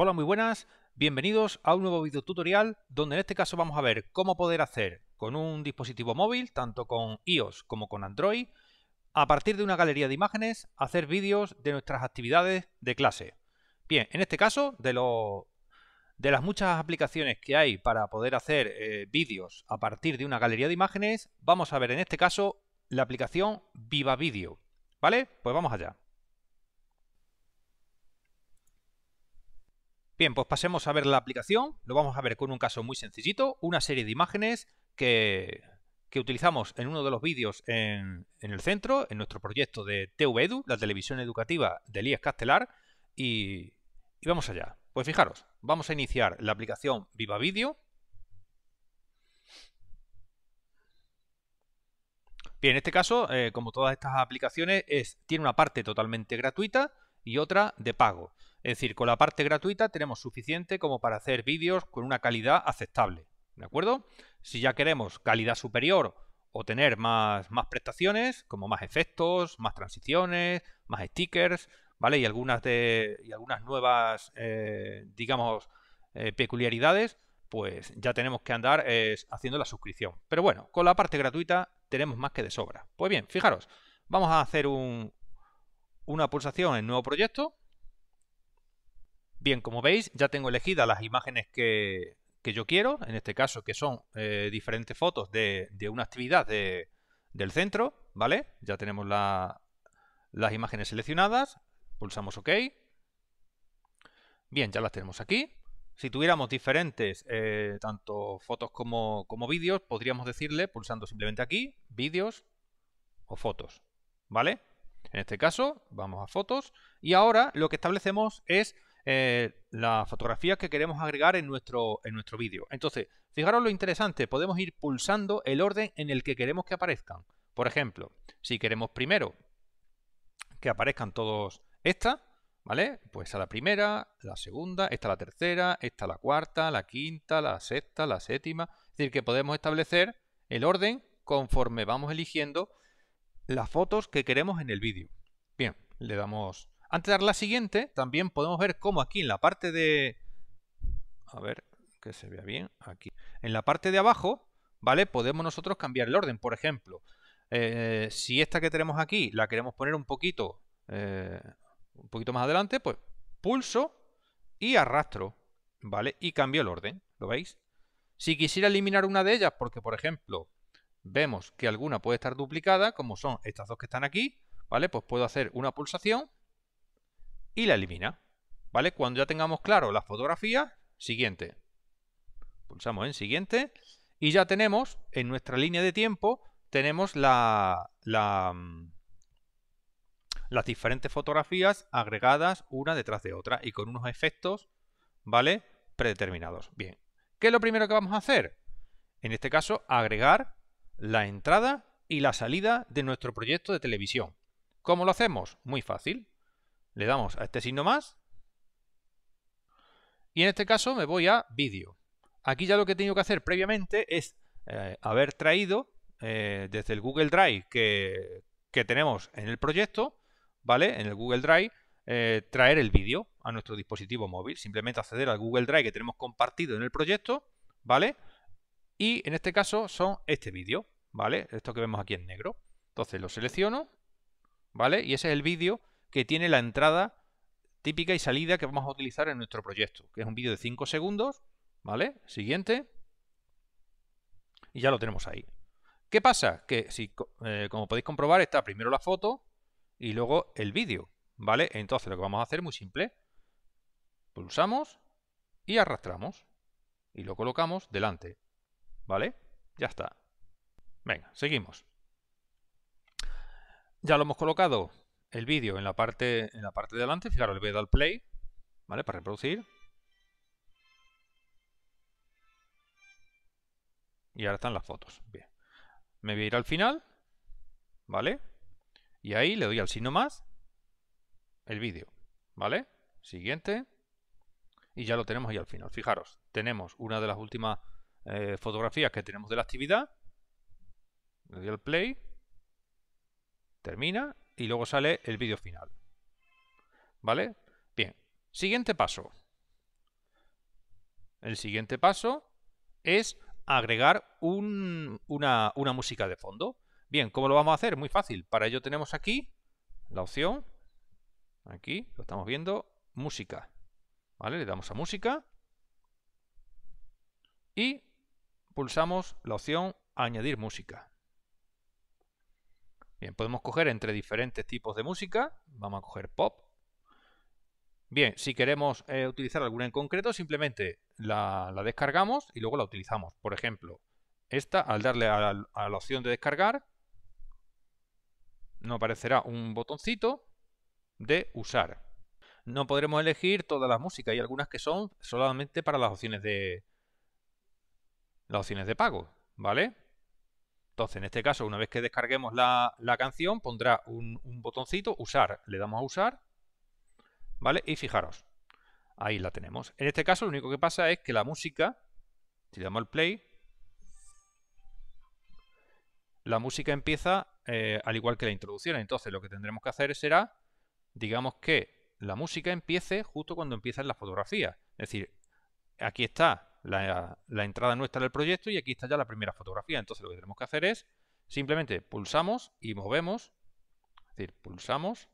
Hola, muy buenas. Bienvenidos a un nuevo video tutorial donde en este caso vamos a ver cómo poder hacer con un dispositivo móvil, tanto con iOS como con Android, a partir de una galería de imágenes, hacer vídeos de nuestras actividades de clase. Bien, en este caso, de, lo, de las muchas aplicaciones que hay para poder hacer eh, vídeos a partir de una galería de imágenes, vamos a ver en este caso la aplicación Viva Video. ¿Vale? Pues vamos allá. Bien, pues pasemos a ver la aplicación. Lo vamos a ver con un caso muy sencillito, una serie de imágenes que, utilizamos en uno de los vídeos en, el centro, en nuestro proyecto de TVEDU, la televisión educativa de Elías Castelar, y, vamos allá. Pues fijaros, vamos a iniciar la aplicación Viva Video, Bien, en este caso, eh, como todas estas aplicaciones, tiene una parte totalmente gratuita y otra de pago. Es decir, con la parte gratuita tenemos suficiente como para hacer vídeos con una calidad aceptable. ¿De acuerdo? Si ya queremos calidad superior o tener más, más prestaciones, como más efectos, más transiciones, más stickers, ¿vale? Y algunas, algunas nuevas, eh, digamos, eh, peculiaridades, pues ya tenemos que andar haciendo la suscripción. Pero bueno, con la parte gratuita tenemos más que de sobra. Pues bien, fijaros, vamos a hacer una pulsación en nuevo proyecto Bien, como veis, ya tengo elegidas las imágenes que, yo quiero, en este caso que son eh, diferentes fotos de, una actividad del centro, ¿vale? Ya tenemos las imágenes seleccionadas, pulsamos OK. Bien, ya las tenemos aquí. Si tuviéramos diferentes, eh, tanto fotos como, como vídeos, podríamos decirle, pulsando simplemente aquí, vídeos o fotos, ¿vale? En este caso, vamos a fotos y ahora lo que establecemos es eh, las fotografías que queremos agregar en nuestro, en nuestro vídeo. Entonces, fijaros lo interesante, podemos ir pulsando el orden en el que queremos que aparezcan. Por ejemplo, si queremos primero que aparezcan todos estas, ¿vale? Pues a la primera, la segunda, esta la tercera, esta la cuarta, la quinta, la sexta, la séptima. Es decir, que podemos establecer el orden conforme vamos eligiendo las fotos que queremos en el vídeo. Bien, le damos antes de dar la siguiente, también podemos ver cómo aquí en la parte de... A ver, que se vea bien, aquí. En la parte de abajo, ¿vale? Podemos nosotros cambiar el orden. Por ejemplo, eh, si esta que tenemos aquí la queremos poner un poquito, eh, un poquito más adelante, pues pulso y arrastro, ¿vale? Y cambio el orden, ¿lo veis? Si quisiera eliminar una de ellas, porque por ejemplo vemos que alguna puede estar duplicada, como son estas dos que están aquí, ¿vale? Pues puedo hacer una pulsación y la elimina. ¿Vale? Cuando ya tengamos claro la fotografía, siguiente. Pulsamos en siguiente y ya tenemos en nuestra línea de tiempo tenemos la, mm, las diferentes fotografías agregadas una detrás de otra y con unos efectos, ¿vale? Predeterminados. Bien. ¿Qué es lo primero que vamos a hacer? En este caso, agregar la entrada y la salida de nuestro proyecto de televisión. ¿Cómo lo hacemos? Muy fácil. Le damos a este signo más. Y en este caso me voy a vídeo. Aquí ya lo que he tenido que hacer previamente es eh, haber traído eh, desde el Google Drive que, tenemos en el proyecto, ¿vale? En el Google Drive, eh, traer el vídeo a nuestro dispositivo móvil. Simplemente acceder al Google Drive que tenemos compartido en el proyecto, ¿vale? Y en este caso son este vídeo, ¿vale? Esto que vemos aquí en negro. Entonces lo selecciono, ¿vale? Y ese es el vídeo que tiene la entrada típica y salida que vamos a utilizar en nuestro proyecto, que es un vídeo de 5 segundos, ¿vale? Siguiente. Y ya lo tenemos ahí. ¿Qué pasa? Que si, eh, como podéis comprobar, está primero la foto y luego el vídeo, ¿vale? Entonces lo que vamos a hacer es muy simple. Pulsamos y arrastramos y lo colocamos delante, ¿vale? Ya está. Venga, seguimos. Ya lo hemos colocado el vídeo en la parte en la parte de delante, fijaros, le voy a dar play, ¿vale? Para reproducir. Y ahora están las fotos. Bien. Me voy a ir al final, ¿vale? Y ahí le doy al signo más el vídeo, ¿vale? Siguiente. Y ya lo tenemos ahí al final. Fijaros, tenemos una de las últimas eh, fotografías que tenemos de la actividad. Le doy al play. Termina y luego sale el vídeo final. ¿Vale? Bien, siguiente paso. El siguiente paso es agregar una, una música de fondo. Bien, ¿cómo lo vamos a hacer? Muy fácil. Para ello tenemos aquí la opción, aquí lo estamos viendo, música. ¿Vale? Le damos a música y pulsamos la opción añadir música. Bien, podemos coger entre diferentes tipos de música. Vamos a coger pop. Bien, si queremos eh, utilizar alguna en concreto, simplemente la, descargamos y luego la utilizamos. Por ejemplo, esta, al darle a la, opción de descargar, nos aparecerá un botoncito de usar. No podremos elegir todas las músicas. Hay algunas que son solamente para las opciones de, las opciones de pago, ¿vale? Entonces, en este caso, una vez que descarguemos la, canción, pondrá un, botoncito, usar, le damos a usar, ¿vale? Y fijaros, ahí la tenemos. En este caso, lo único que pasa es que la música, si le damos al play, la música empieza eh, al igual que la introducción. Entonces, lo que tendremos que hacer será, digamos que la música empiece justo cuando empiezan las fotografías. Es decir, aquí está la, entrada nuestra del proyecto y aquí está ya la primera fotografía. Entonces lo que tenemos que hacer es simplemente pulsamos y movemos, es decir, pulsamos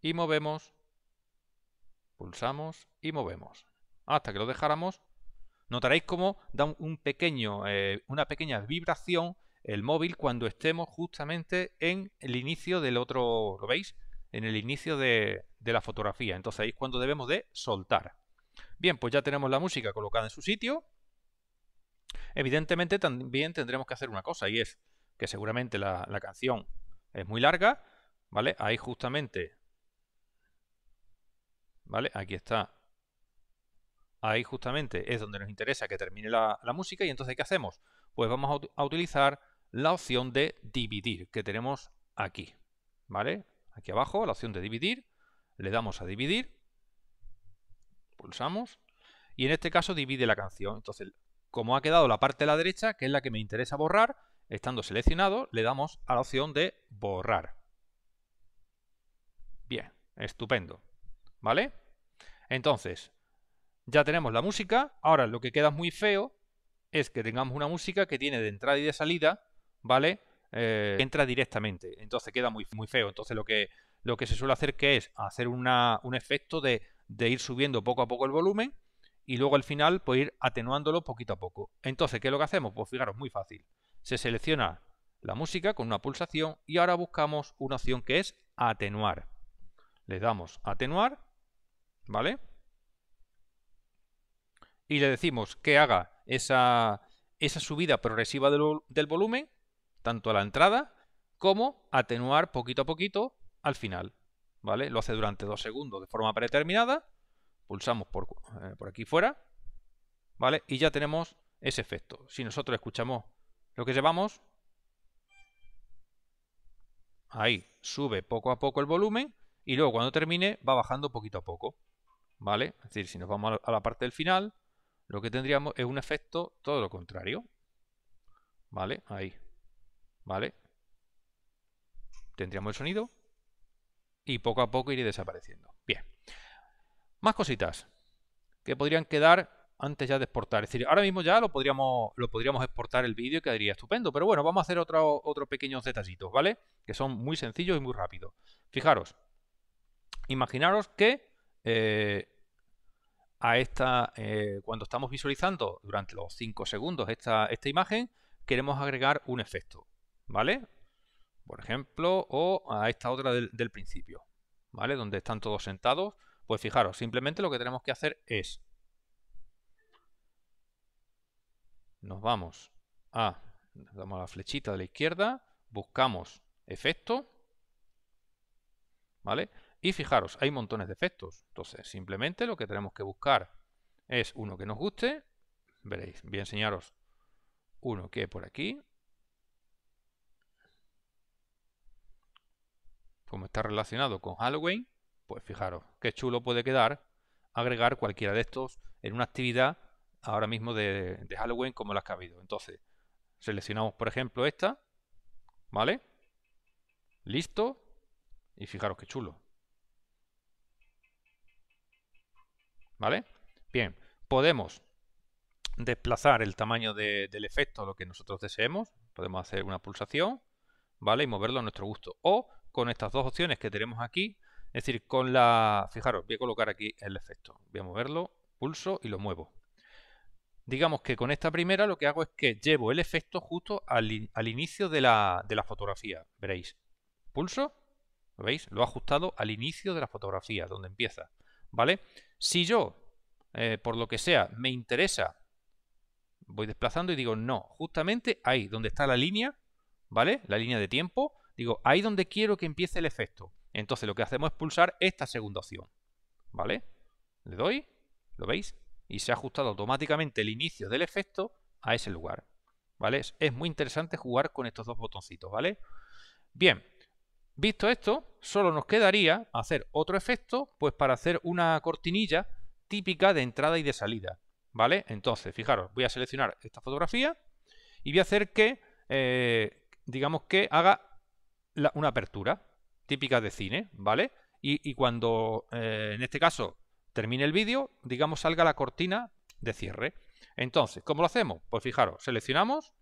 y movemos, pulsamos y movemos. Hasta que lo dejáramos, notaréis cómo da un pequeño, eh, una pequeña vibración el móvil cuando estemos justamente en el inicio del otro, ¿lo veis? En el inicio de, de la fotografía. Entonces ahí es cuando debemos de soltar. Bien, pues ya tenemos la música colocada en su sitio. Evidentemente también tendremos que hacer una cosa y es que seguramente la, canción es muy larga, ¿vale? Ahí justamente, ¿vale? Aquí está. Ahí justamente es donde nos interesa que termine la, música y entonces ¿qué hacemos? Pues vamos a, a utilizar la opción de dividir que tenemos aquí, ¿vale? Aquí abajo, la opción de dividir, le damos a dividir pulsamos y en este caso divide la canción. Entonces, como ha quedado la parte de la derecha, que es la que me interesa borrar, estando seleccionado, le damos a la opción de borrar. Bien, estupendo. ¿Vale? Entonces, ya tenemos la música. Ahora lo que queda muy feo es que tengamos una música que tiene de entrada y de salida, ¿vale? Eh, entra directamente. Entonces queda muy, muy feo. Entonces lo que, lo que se suele hacer que es hacer un efecto de de ir subiendo poco a poco el volumen y luego al final pues ir atenuándolo poquito a poco. Entonces, ¿qué es lo que hacemos? Pues fijaros, muy fácil. Se selecciona la música con una pulsación y ahora buscamos una opción que es atenuar. Le damos atenuar, ¿vale? Y le decimos que haga esa, esa subida progresiva del volumen, tanto a la entrada como atenuar poquito a poquito al final. ¿vale? Lo hace durante dos segundos de forma predeterminada. Pulsamos por, eh, por aquí fuera, ¿vale? Y ya tenemos ese efecto. Si nosotros escuchamos lo que llevamos, ahí sube poco a poco el volumen y luego cuando termine va bajando poquito a poco, ¿vale? Es decir, si nos vamos a la parte del final, lo que tendríamos es un efecto todo lo contrario, ¿vale? Ahí, ¿vale? Tendríamos el sonido y poco a poco iré desapareciendo. Bien. Más cositas que podrían quedar antes ya de exportar. Es decir, ahora mismo ya lo podríamos, lo podríamos exportar el vídeo y quedaría estupendo. Pero bueno, vamos a hacer otro, otro pequeños detallitos, ¿vale? Que son muy sencillos y muy rápidos. Fijaros, imaginaros que eh, a esta, eh, cuando estamos visualizando durante los 5 segundos esta, esta imagen, queremos agregar un efecto, ¿vale? por ejemplo, o a esta otra del, principio, ¿vale? Donde están todos sentados. Pues fijaros, simplemente lo que tenemos que hacer es... Nos vamos a... Damos la flechita de la izquierda, buscamos efecto, ¿vale? Y fijaros, hay montones de efectos. Entonces, simplemente lo que tenemos que buscar es uno que nos guste. Veréis, voy a enseñaros uno que por aquí. Como está relacionado con Halloween, pues fijaros, qué chulo puede quedar agregar cualquiera de estos en una actividad ahora mismo de, Halloween como las que ha habido. Entonces, seleccionamos por ejemplo esta, ¿vale? Listo. Y fijaros qué chulo. ¿Vale? Bien, podemos desplazar el tamaño del efecto a lo que nosotros deseemos. Podemos hacer una pulsación, ¿vale? Y moverlo a nuestro gusto. O con estas dos opciones que tenemos aquí, es decir, con la... Fijaros, voy a colocar aquí el efecto. Voy a moverlo, pulso y lo muevo. Digamos que con esta primera lo que hago es que llevo el efecto justo al, inicio de la, fotografía. Veréis. Pulso, ¿lo veis? Lo he ajustado al inicio de la fotografía, donde empieza. ¿Vale? Si yo, eh, por lo que sea, me interesa, voy desplazando y digo no, justamente ahí, donde está la línea, ¿vale? La línea de tiempo, digo, ahí donde quiero que empiece el efecto. Entonces lo que hacemos es pulsar esta segunda opción. ¿Vale? Le doy, ¿lo veis? Y se ha ajustado automáticamente el inicio del efecto a ese lugar. ¿Vale? Es, muy interesante jugar con estos dos botoncitos, ¿vale? Bien, visto esto, solo nos quedaría hacer otro efecto, pues para hacer una cortinilla típica de entrada y de salida. ¿Vale? Entonces, fijaros, voy a seleccionar esta fotografía y voy a hacer que, eh, digamos que haga una apertura típica de cine, ¿vale? Y, cuando, eh, en este caso, termine el vídeo, digamos, salga la cortina de cierre. Entonces, ¿cómo lo hacemos? Pues fijaros, seleccionamos,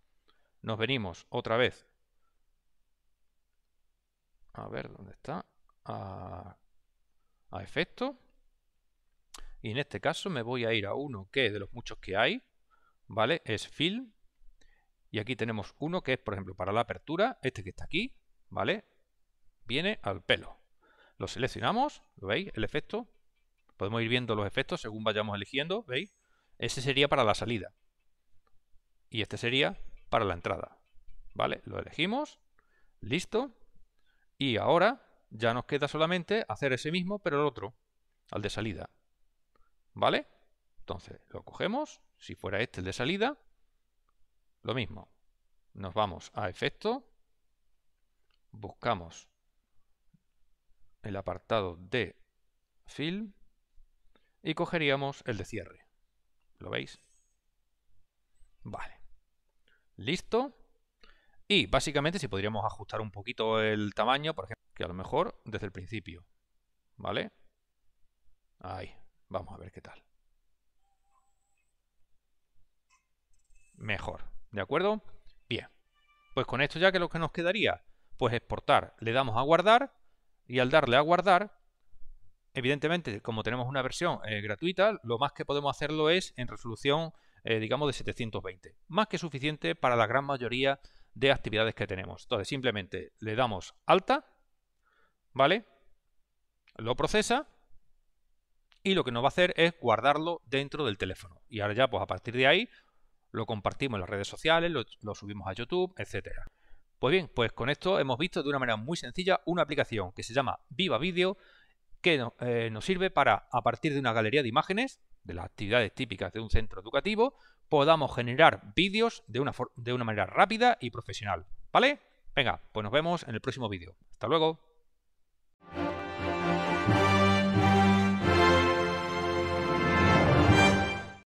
nos venimos otra vez. A ver, ¿dónde está? A, efecto. Y en este caso me voy a ir a uno que de los muchos que hay, ¿vale? Es film. Y aquí tenemos uno que es, por ejemplo, para la apertura, este que está aquí, ¿vale? Viene al pelo. Lo seleccionamos, ¿lo veis? El efecto. Podemos ir viendo los efectos según vayamos eligiendo, ¿veis? Ese sería para la salida. Y este sería para la entrada. ¿Vale? Lo elegimos. Listo. Y ahora ya nos queda solamente hacer ese mismo, pero el otro, al de salida. ¿Vale? Entonces lo cogemos. Si fuera este el de salida, lo mismo. Nos vamos a efecto, buscamos el apartado de film y cogeríamos el de cierre. ¿Lo veis? Vale. Listo. Y básicamente si podríamos ajustar un poquito el tamaño, por ejemplo, que a lo mejor desde el principio. ¿Vale? Ahí. Vamos a ver qué tal. Mejor. ¿De acuerdo? Bien. Pues con esto ya que lo que nos quedaría pues exportar. Le damos a guardar y al darle a guardar, evidentemente, como tenemos una versión eh, gratuita, lo más que podemos hacerlo es en resolución, eh, digamos, de 720. Más que suficiente para la gran mayoría de actividades que tenemos. Entonces, simplemente le damos alta, ¿vale? Lo procesa y lo que nos va a hacer es guardarlo dentro del teléfono. Y ahora ya, pues a partir de ahí, lo compartimos en las redes sociales, lo, lo subimos a YouTube, etcétera. Pues bien, pues con esto hemos visto de una manera muy sencilla una aplicación que se llama Viva Video, que eh, nos sirve para, a partir de una galería de imágenes, de las actividades típicas de un centro educativo, podamos generar vídeos de una, de una manera rápida y profesional. ¿Vale? Venga, pues nos vemos en el próximo vídeo. Hasta luego.